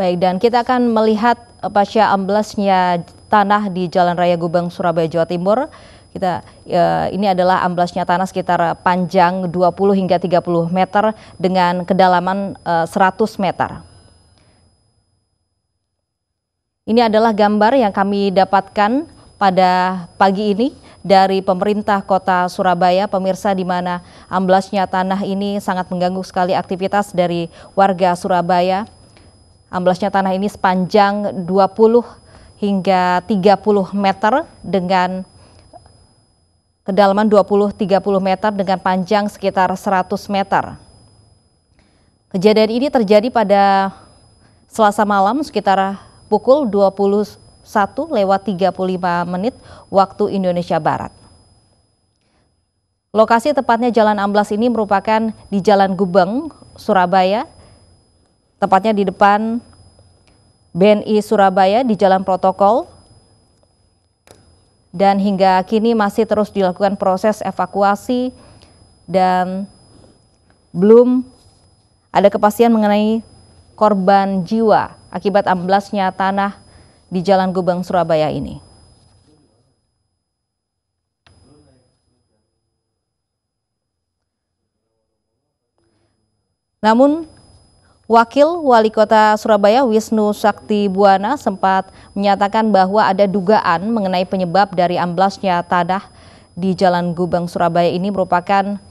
Baik, dan kita akan melihat eh, pasca amblesnya tanah di Jalan Raya Gubeng, Surabaya, Jawa Timur. Kita e, ini adalah amblasnya tanah sekitar panjang 20 hingga 30 meter dengan kedalaman e, eh, 100 meter. Ini adalah gambar yang kami dapatkan pada pagi ini dari pemerintah kota Surabaya, pemirsa di mana amblasnya tanah ini sangat mengganggu sekali aktivitas dari warga Surabaya Amblasnya tanah ini sepanjang 20 hingga 30 meter dengan kedalaman 20-30 meter dengan panjang sekitar 100 meter. Kejadian ini terjadi pada Selasa malam sekitar pukul 21 lewat 35 menit waktu Indonesia Barat. Lokasi tepatnya Jalan Amblas ini merupakan di Jalan Gubeng, Surabaya, tepatnya di depan BNI Surabaya di Jalan Protokol. Dan hingga kini masih terus dilakukan proses evakuasi dan belum ada kepastian mengenai korban jiwa akibat amblasnya tanah di Jalan Gubeng Surabaya ini. Namun Wakil Wali Kota Surabaya Wisnu Sakti Buana sempat menyatakan bahwa ada dugaan mengenai penyebab dari amblasnya tanah di Jalan Gubeng Surabaya ini merupakan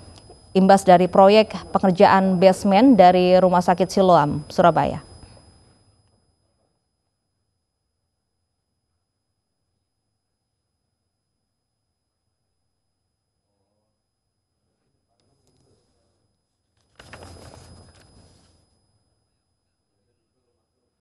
imbas dari proyek pengerjaan basement dari Rumah Sakit Siloam, Surabaya.